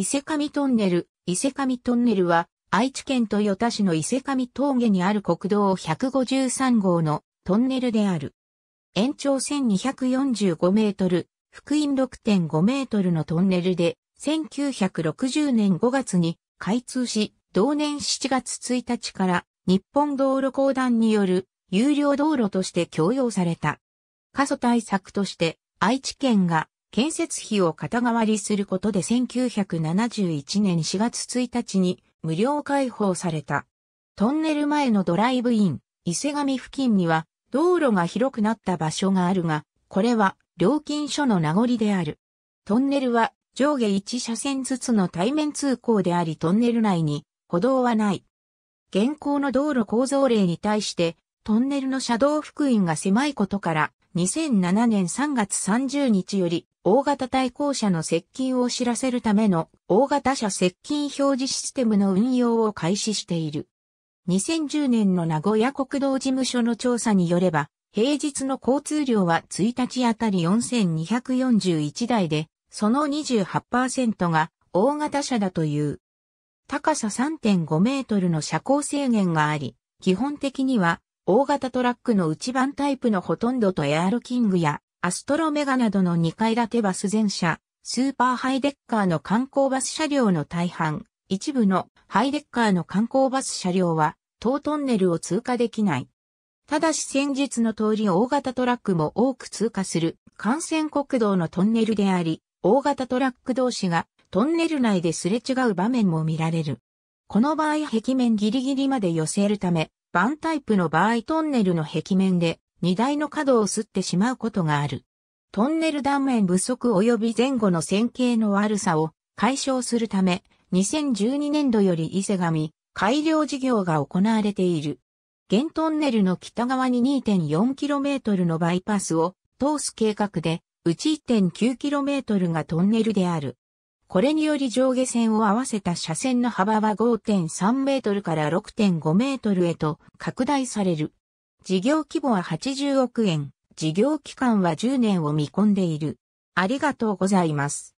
伊勢上トンネル、伊勢上トンネルは、愛知県豊田市の伊勢上峠にある国道153号のトンネルである。延長1245メートル、福音6.5メートルのトンネルで、1960年5月に開通し、同年7月1日から日本道路公団による有料道路として供用された。過疎対策として愛知県が建設費を肩代わりすることで1971年4月1日に無料開放された。トンネル前のドライブイン、伊勢神付近には道路が広くなった場所があるが、これは料金所の名残である。トンネルは上下1車線ずつの対面通行でありトンネル内に歩道はない。現行の道路構造例に対してトンネルの車道復員が狭いことから2007年3月30日より大型対向車の接近を知らせるための大型車接近表示システムの運用を開始している。2010年の名古屋国道事務所の調査によれば、平日の交通量は1日あたり4241台で、その28%が大型車だという。高さ3.5メートルの車高制限があり、基本的には大型トラックの内番タイプのほとんどとエアロキングやアストロメガなどの2階建てバス全車、スーパーハイデッカーの観光バス車両の大半、一部のハイデッカーの観光バス車両は、当トンネルを通過できない。ただし先日の通り大型トラックも多く通過する幹線国道のトンネルであり、大型トラック同士がトンネル内ですれ違う場面も見られる。この場合壁面ギリギリまで寄せるため、バンタイプの場合トンネルの壁面で荷台の角を擦ってしまうことがある。トンネル断面不足及び前後の線形の悪さを解消するため、2012年度より伊勢神改良事業が行われている。現トンネルの北側に 2.4km のバイパスを通す計画で、うち 1.9km がトンネルである。これにより上下線を合わせた車線の幅は5.3メートルから6.5メートルへと拡大される。事業規模は80億円、事業期間は10年を見込んでいる。ありがとうございます。